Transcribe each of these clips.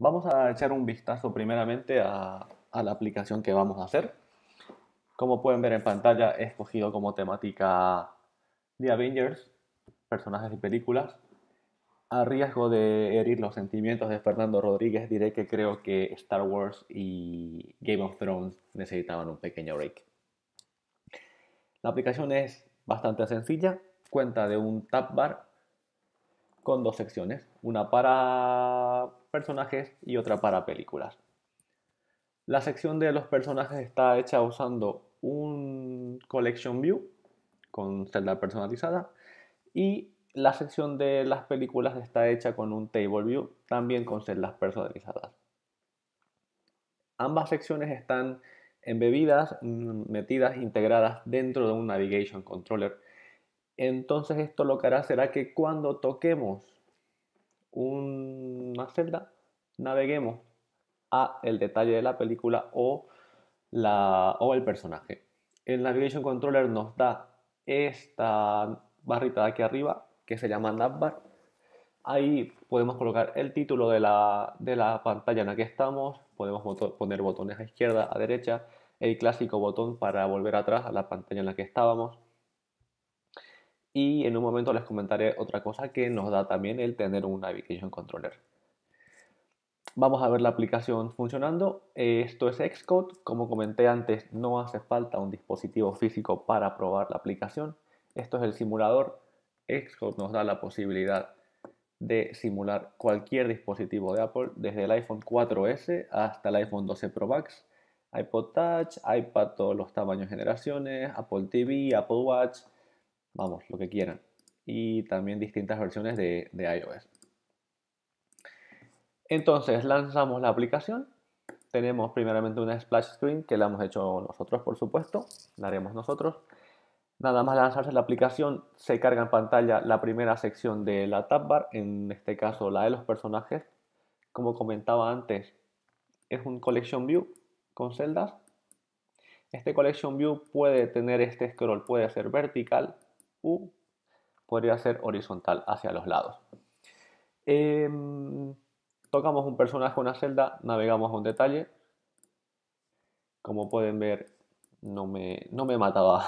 Vamos a echar un vistazo primeramente a, la aplicación que vamos a hacer. Como pueden ver en pantalla, he escogido como temática The Avengers, personajes y películas. A riesgo de herir los sentimientos de Fernando Rodríguez, diré que creo que Star Wars y Game of Thrones necesitaban un pequeño break. La aplicación es bastante sencilla, cuenta de un tab bar con dos secciones, una para personajes y otra para películas. La sección de los personajes está hecha usando un collection view con celda personalizada y la sección de las películas está hecha con un table view también con celdas personalizadas. Ambas secciones están embebidas, mm, metidas, integradas dentro de un navigation controller entonces esto lo que hará será que cuando toquemos una celda, naveguemos a el detalle de la película o, o el personaje. El Navigation Controller nos da esta barrita de aquí arriba que se llama navbar. Ahí podemos colocar el título de la, pantalla en la que estamos, podemos poner botones a izquierda, a derecha, el clásico botón para volver atrás a la pantalla en la que estábamos y en un momento les comentaré otra cosa que nos da también el tener un Navigation Controller. Vamos a ver la aplicación funcionando. Esto es Xcode. Como comenté antes, no hace falta un dispositivo físico para probar la aplicación. Esto es el simulador. Xcode nos da la posibilidad de simular cualquier dispositivo de Apple, desde el iPhone 4S hasta el iPhone 12 Pro Max, iPod Touch, iPad todos los tamaños generaciones, Apple TV, Apple Watch, vamos, lo que quieran. Y también distintas versiones de, iOS. Entonces lanzamos la aplicación. Tenemos primeramente una splash screen que la hemos hecho nosotros, por supuesto. La haremos nosotros. Nada más lanzarse la aplicación, se carga en pantalla la primera sección de la tab bar, en este caso la de los personajes. Como comentaba antes, es un collection view con celdas. Este collection view puede tener este scroll, puede ser vertical, U podría ser horizontal hacia los lados. Em, tocamos un personaje, una celda, navegamos a un detalle. Como pueden ver, no me, no me mataba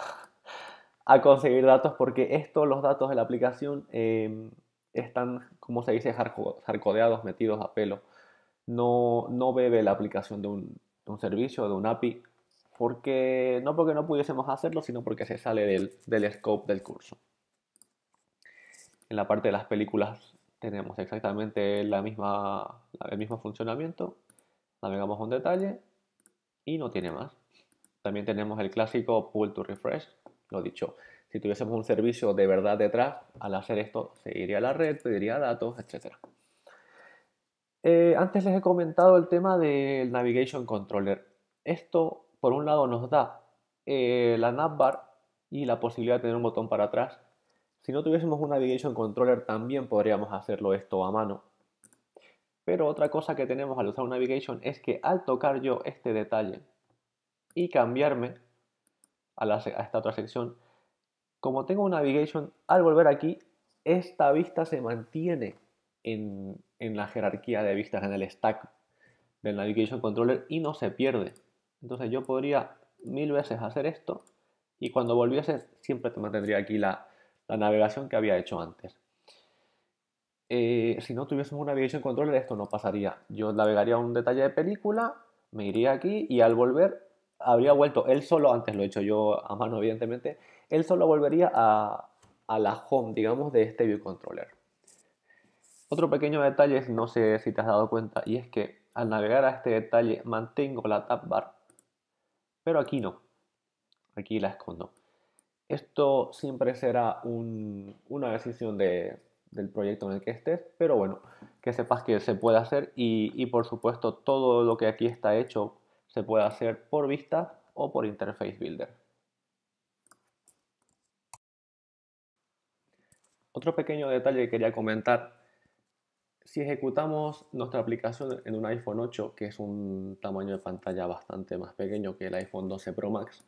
a conseguir datos porque estos, los datos de la aplicación, em, están, como se dice, jarcodeados, metidos a pelo. No, no bebe la aplicación de un, de un servicio, de un API porque, no porque no pudiésemos hacerlo, sino porque se sale del, scope del curso. En la parte de las películas tenemos exactamente la misma, el mismo funcionamiento. Navegamos un detalle y no tiene más. También tenemos el clásico pull to refresh, lo dicho. Si tuviésemos un servicio de verdad detrás, al hacer esto se iría a la red, pediría datos, etc. Eh, antes les he comentado el tema del Navigation Controller. Esto por un lado nos da eh, la navbar y la posibilidad de tener un botón para atrás. Si no tuviésemos un navigation controller también podríamos hacerlo esto a mano. Pero otra cosa que tenemos al usar un navigation es que al tocar yo este detalle y cambiarme a, esta otra sección, como tengo un navigation, al volver aquí, esta vista se mantiene en, en la jerarquía de vistas en el stack del navigation controller y no se pierde. Entonces yo podría mil veces hacer esto y cuando volviese siempre te mantendría aquí la, navegación que había hecho antes. Eh, si no tuviésemos un navigation controller esto no pasaría. Yo navegaría un detalle de película, me iría aquí y al volver habría vuelto él solo, antes lo he hecho yo a mano evidentemente, él solo volvería a, a la home, digamos, de este view controller. Otro pequeño detalle, no sé si te has dado cuenta, y es que al navegar a este detalle mantengo la tab bar pero aquí no. Aquí la escondo. Esto siempre será una decisión del proyecto en el que estés, pero bueno, que sepas que se puede hacer y, y por supuesto todo lo que aquí está hecho se puede hacer por vista o por Interface Builder. Otro pequeño detalle que quería comentar si ejecutamos nuestra aplicación en un iPhone 8, que es un tamaño de pantalla bastante más pequeño que el iPhone 12 Pro Max,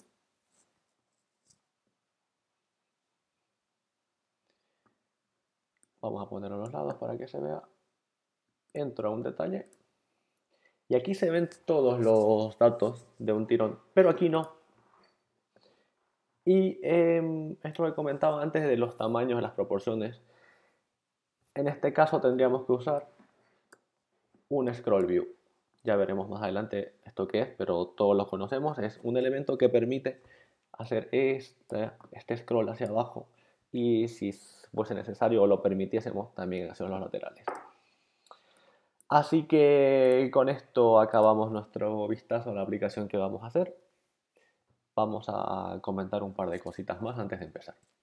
vamos a ponerlo a los lados para que se vea, entro a un detalle y aquí se ven todos los datos de un tirón, pero aquí no. Y em, esto que comentaba antes de los tamaños, las proporciones, en este caso tendríamos que usar un scroll view. Ya veremos más adelante esto que es, pero todos lo conocemos. Es un elemento que permite hacer este, scroll hacia abajo y si fuese necesario o lo permitiésemos también hacia los laterales. Así que con esto acabamos nuestro vistazo a la aplicación que vamos a hacer. Vamos a comentar un par de cositas más antes de empezar.